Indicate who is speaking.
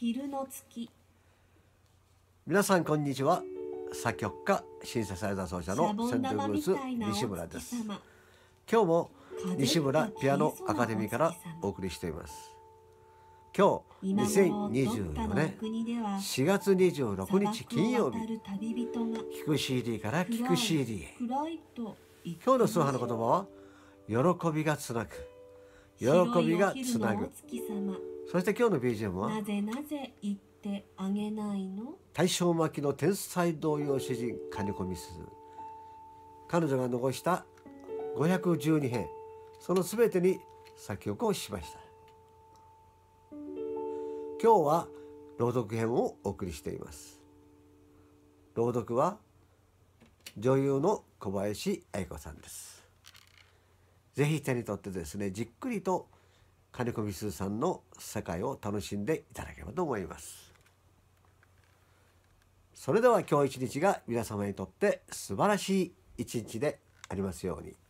Speaker 1: 昼の月
Speaker 2: 皆さんこんにちは作曲家シンセサイザー奏者のセントルース西村です今日も西村ピアノアカデミーからお送りしています今日2024年
Speaker 3: 4
Speaker 2: 月26日金曜日聞く CD から聞く CD へ
Speaker 3: 今日
Speaker 2: の崇波の言葉は喜びがつなぐ喜びがつなぐそして今日の BGM はな
Speaker 1: ぜなぜ言ってあげないの
Speaker 2: 大正巻の天才童謡詩人金子美鈴彼女が残した512編そのすべてに作曲をしました今日は朗読編をお送りしています朗読は女優の小林愛子さんですぜひ手に取ってですねじっくりと金子みすさんの世界を楽しんでいただければと思いますそれでは今日一日が皆様にとって素晴らしい一日でありますように。